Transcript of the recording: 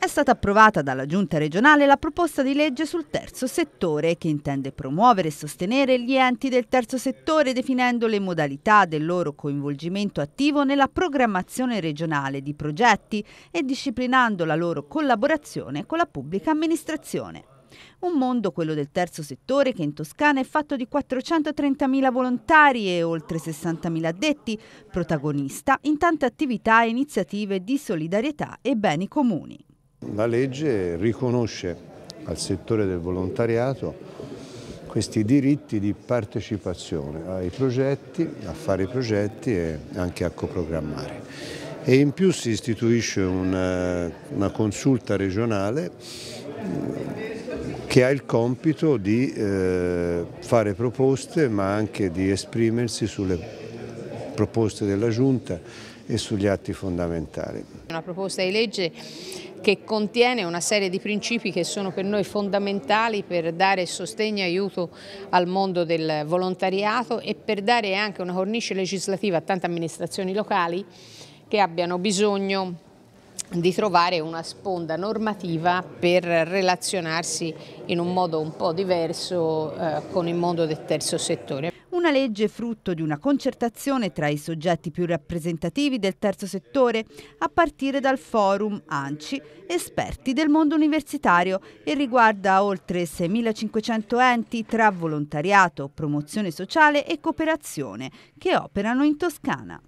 È stata approvata dalla Giunta regionale la proposta di legge sul terzo settore che intende promuovere e sostenere gli enti del terzo settore definendo le modalità del loro coinvolgimento attivo nella programmazione regionale di progetti e disciplinando la loro collaborazione con la pubblica amministrazione. Un mondo, quello del terzo settore, che in Toscana è fatto di 430.000 volontari e oltre 60.000 addetti, protagonista in tante attività e iniziative di solidarietà e beni comuni. La legge riconosce al settore del volontariato questi diritti di partecipazione ai progetti, a fare i progetti e anche a coprogrammare. E in più si istituisce una, eh, una consulta regionale mm, che ha il compito di eh, fare proposte ma anche di esprimersi sulle proposte della Giunta e sugli atti fondamentali. Una proposta di legge che contiene una serie di principi che sono per noi fondamentali per dare sostegno e aiuto al mondo del volontariato e per dare anche una cornice legislativa a tante amministrazioni locali che abbiano bisogno di trovare una sponda normativa per relazionarsi in un modo un po' diverso eh, con il mondo del terzo settore. Una legge frutto di una concertazione tra i soggetti più rappresentativi del terzo settore, a partire dal forum ANCI, esperti del mondo universitario, e riguarda oltre 6.500 enti tra volontariato, promozione sociale e cooperazione che operano in Toscana.